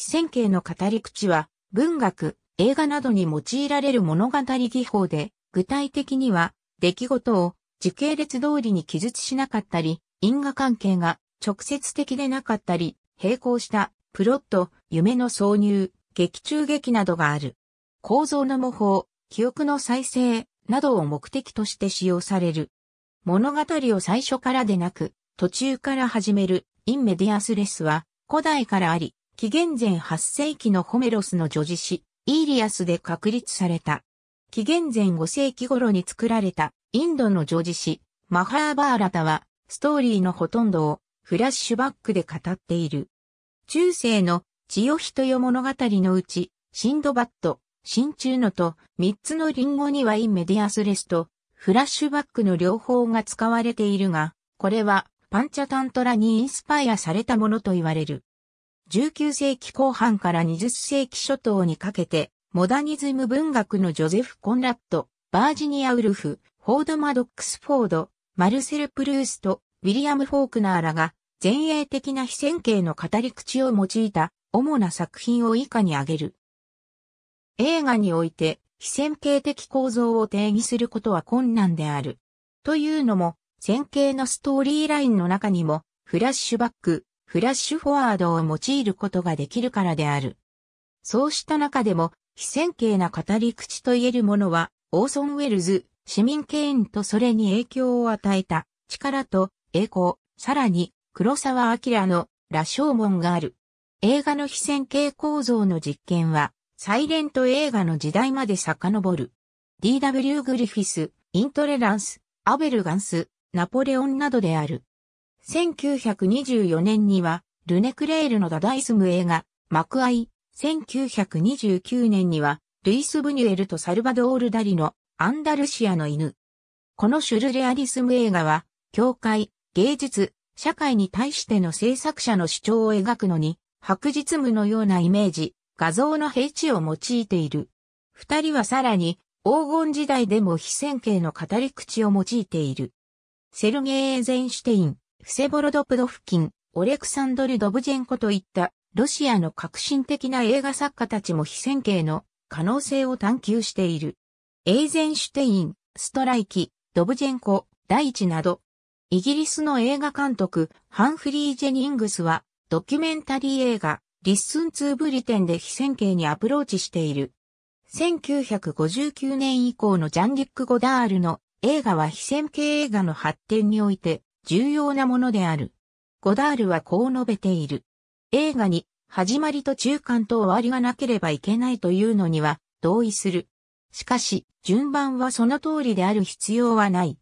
非線形の語り口は、文学、映画などに用いられる物語技法で、具体的には、出来事を時系列通りに記述しなかったり、因果関係が直接的でなかったり、並行したプロット、夢の挿入、劇中劇などがある。構造の模倣、記憶の再生などを目的として使用される。物語を最初からでなく、途中から始める、インメディアスレスは古代からあり、紀元前8世紀のホメロスの叙事詩、イーリアスで確立された。紀元前5世紀頃に作られたインドの叙事詩、マハーバーラタは、ストーリーのほとんどをフラッシュバックで語っている。中世の千代人よ物語のうち、シンドバット、ューのと、三つのリンゴにはインメディアスレスと、フラッシュバックの両方が使われているが、これはパンチャタントラにインスパイアされたものと言われる。19世紀後半から20世紀初頭にかけて、モダニズム文学のジョゼフ・コンラット、バージニア・ウルフ、フォード・マドックス・フォード、マルセル・プルースト、ウィリアム・フォークナーらが、前衛的な非線形の語り口を用いた主な作品を以下に挙げる。映画において非線形的構造を定義することは困難である。というのも、線形のストーリーラインの中にも、フラッシュバック、フラッシュフォワードを用いることができるからである。そうした中でも、非線形な語り口と言えるものは、オーソン・ウェルズ、市民権ンとそれに影響を与えた、力と栄光、さらに、黒沢明の羅生門がある。映画の非線形構造の実験は、サイレント映画の時代まで遡る。D.W. グリフィス、イントレランス、アベルガンス、ナポレオンなどである。1924年には、ルネクレールのダダイスム映画、幕愛。1929年には、ルイス・ブニュエルとサルバドール・ダリの、アンダルシアの犬。このシュルレアリスム映画は、教会、芸術、社会に対しての制作者の主張を描くのに、白日夢のようなイメージ、画像の平地を用いている。二人はさらに、黄金時代でも非線形の語り口を用いている。セルゲー・エゼンシュテイン、フセボロドプドフキン、オレクサンドル・ドブジェンコといったロシアの革新的な映画作家たちも非線形の可能性を探求している。エイゼンシュテイン、ストライキ、ドブジェンコ、大地など、イギリスの映画監督、ハンフリー・ジェニングスは、ドキュメンタリー映画、リッスンツー・ブリテンで非線形にアプローチしている。1959年以降のジャンリック・ゴダールの映画は非線形映画の発展において、重要なものである。ゴダールはこう述べている。映画に始まりと中間と終わりがなければいけないというのには同意する。しかし、順番はその通りである必要はない。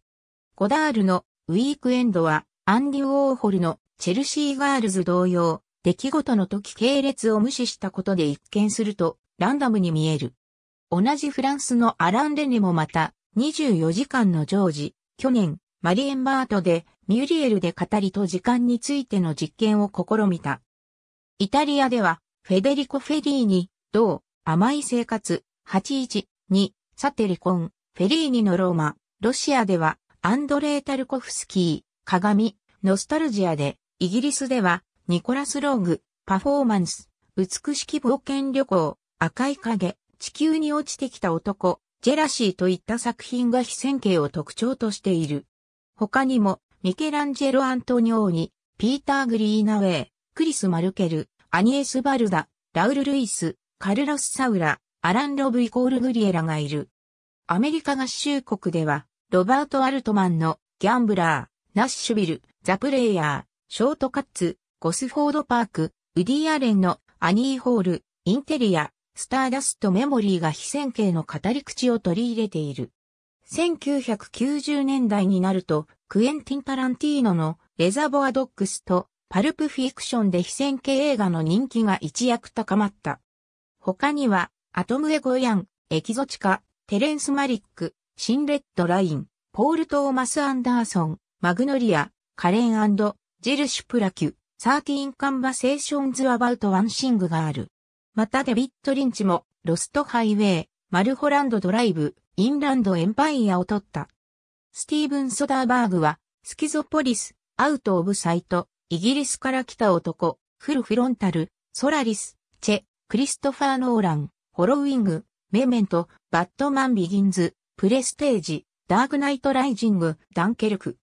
ゴダールのウィークエンドはアンディ・ウォーホルのチェルシー・ガールズ同様、出来事の時系列を無視したことで一見するとランダムに見える。同じフランスのアラン・レネもまた24時間のジョージ、去年マリエンバートでミュリエルで語りと時間についての実験を試みた。イタリアでは、フェデリコ・フェリーニ、同、甘い生活、81、2、サテリコン、フェリーニのローマ、ロシアでは、アンドレー・タルコフスキー、鏡、ノスタルジアで、イギリスでは、ニコラス・ローグ、パフォーマンス、美しき冒険旅行、赤い影、地球に落ちてきた男、ジェラシーといった作品が非線形を特徴としている。他にも、ミケランジェロ・アントニオーニ、ピーター・グリーナウェイ、クリス・マルケル、アニエス・バルダ、ラウル・ルイス、カルロス・サウラ、アラン・ロブイコール・グリエラがいる。アメリカ合衆国では、ロバート・アルトマンのギャンブラー、ナッシュビル、ザ・プレイヤー、ショートカッツ、ゴスフォード・パーク、ウディ・アレンのアニー・ホール、インテリア、スターダスト・メモリーが非線形の語り口を取り入れている。1990年代になると、クエンティン・タランティーノのレザボアドックスとパルプフィクションで非線形映画の人気が一躍高まった。他には、アトム・エゴヤン、エキゾチカ、テレンス・マリック、シンレッド・ライン、ポール・トーマス・アンダーソン、マグノリア、カレンジルシュ・プラキュ、サーティーン・カンバセーションズ・アバウト・ワンシングがある。またデビット・リンチも、ロスト・ハイウェイ、マルホランド・ドライブ、インランドエンパイアを取った。スティーブン・ソダーバーグは、スキゾポリス、アウト・オブ・サイト、イギリスから来た男、フル・フロンタル、ソラリス、チェ、クリストファー・ノーラン、ホロウィング、メメント、バットマン・ビギンズ、プレステージ、ダークナイト・ライジング、ダンケルク。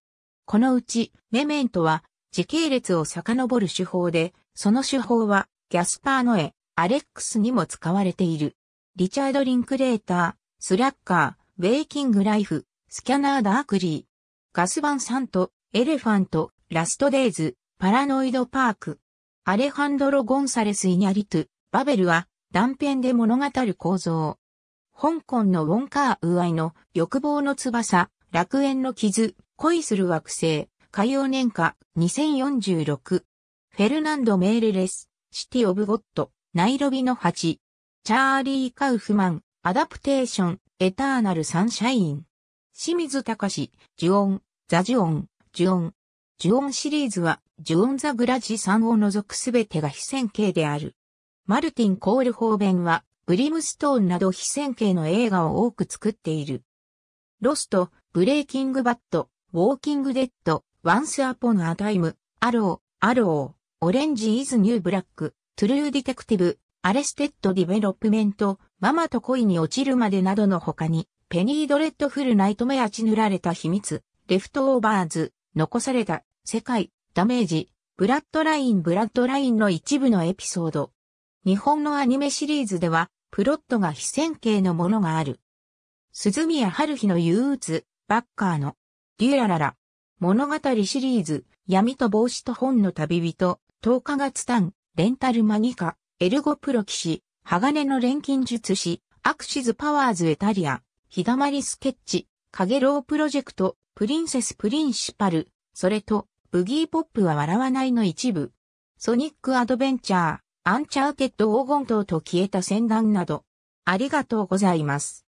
このうち、メメントは、時系列を遡る手法で、その手法は、ギャスパー・ノエ、アレックスにも使われている。リチャード・リンクレータスラッカー、ウェイキングライフ、スキャナーダークリー、ガスバンサント、エレファント、ラストデイズ、パラノイドパーク、アレハンドロ・ゴンサレス・イニャリトゥ、バベルは断片で物語る構造。香港のウォンカー・ウアイの欲望の翼、楽園の傷、恋する惑星、海洋年下、2046。フェルナンド・メーレレス、シティ・オブ・ゴッド、ナイロビの8。チャーリー・カウフマン、アダプテーション、エターナルサンシャイン。清水隆、ジュオン、ザジュオン、ジュオン。ジュオンシリーズは、ジュオンザグラジさんを除くすべてが非線形である。マルティン・コール・ホーベンは、ブリムストーンなど非線形の映画を多く作っている。ロスト、ブレイキング・バット、ウォーキング・デッド、ワンス・アポン・ア・タイム、アロー、アロー、オレンジ・イズ・ニュー・ブラック、トゥルー・ディテクティブ、アレステッド・ディベロップメント、ママと恋に落ちるまでなどの他に、ペニー・ドレッドフル・ナイトメア・チ塗られた秘密、レフト・オーバーズ、残された、世界、ダメージ、ブラッドライン・ブラッドラインの一部のエピソード。日本のアニメシリーズでは、プロットが非線形のものがある。鈴宮春日の憂鬱、バッカーの、デュラララ。物語シリーズ、闇と帽子と本の旅人、10日月短、レンタルマギカ、エルゴプロ騎士、鋼の錬金術師、アクシズパワーズエタリア、ひだまりスケッチ、カゲロウプロジェクト、プリンセスプリンシパル、それと、ブギーポップは笑わないの一部、ソニックアドベンチャー、アンチャーテッド黄金塔と消えた戦団など、ありがとうございます。